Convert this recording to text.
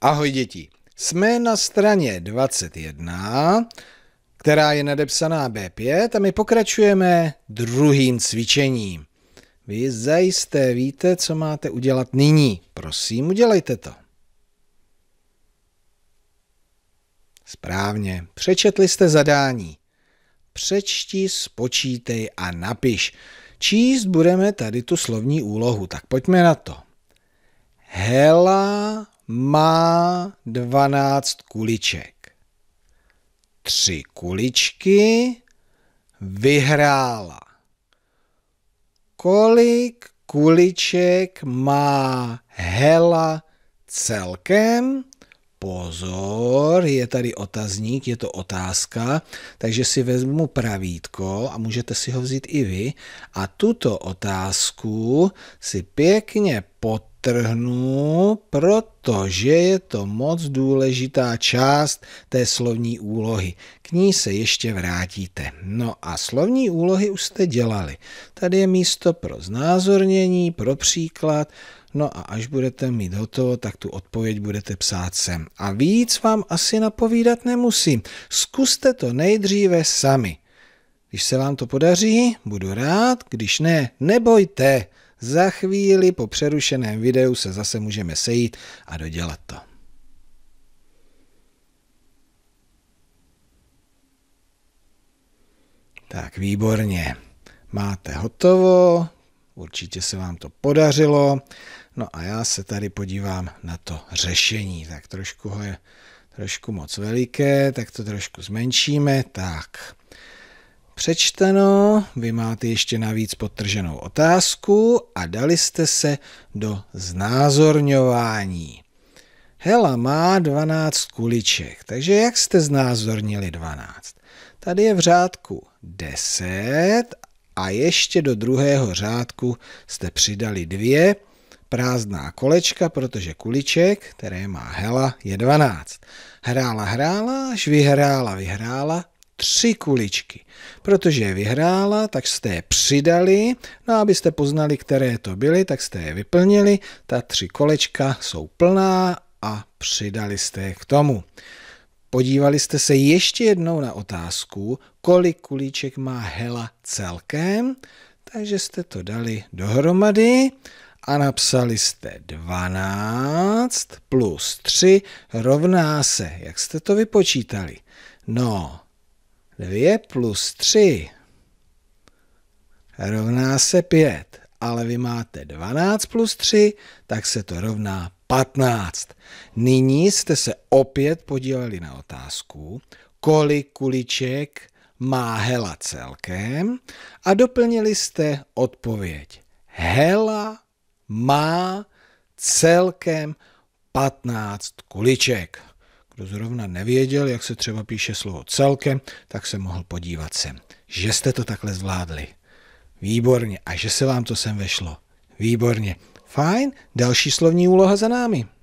Ahoj děti, jsme na straně 21, která je nadepsaná B5 a my pokračujeme druhým cvičením. Vy zajisté víte, co máte udělat nyní. Prosím, udělejte to. Správně, přečetli jste zadání. Přečti, spočítej a napiš. Číst budeme tady tu slovní úlohu, tak pojďme na to. Hela má 12 kuliček. Tři kuličky vyhrála. Kolik kuliček má Hela celkem? Pozor, je tady otazník, je to otázka, takže si vezmu pravítko a můžete si ho vzít i vy. A tuto otázku si pěkně pod podtrhnu, protože je to moc důležitá část té slovní úlohy. K ní se ještě vrátíte. No a slovní úlohy už jste dělali. Tady je místo pro znázornění, pro příklad, No a až budete mít hotovo, tak tu odpověď budete psát sem. A víc vám asi napovídat nemusím. Zkuste to nejdříve sami. Když se vám to podaří, budu rád, když ne, nebojte. Za chvíli po přerušeném videu se zase můžeme sejít a dodělat to. Tak výborně, máte hotovo, určitě se vám to podařilo. No a já se tady podívám na to řešení, tak trošku ho je trošku moc veliké, tak to trošku zmenšíme, tak přečteno, vy máte ještě navíc podtrženou otázku a dali jste se do znázorňování. Hela má 12 kuliček, takže jak jste znázornili 12? Tady je v řádku 10 a ještě do druhého řádku jste přidali dvě prázdná kolečka, protože kuliček, které má Hela, je 12. Hrála, hrála, až vyhrála, vyhrála tři kuličky. Protože je vyhrála, tak jste je přidali, no a abyste poznali, které to byly, tak jste je vyplnili, ta tři kolečka jsou plná a přidali jste je k tomu. Podívali jste se ještě jednou na otázku, kolik kulíček má Hela celkem, takže jste to dali dohromady a napsali jste 12 plus 3 rovná se. Jak jste to vypočítali? No, 2 plus 3 rovná se 5, ale vy máte 12 plus 3, tak se to rovná 15. Nyní jste se opět podívali na otázku, kolik kuliček má Hela celkem a doplnili jste odpověď. Hela má celkem 15 kuliček. Kdo zrovna nevěděl, jak se třeba píše slovo celkem, tak se mohl podívat sem. Že jste to takhle zvládli. Výborně. A že se vám to sem vešlo. Výborně. Fajn, další slovní úloha za námi.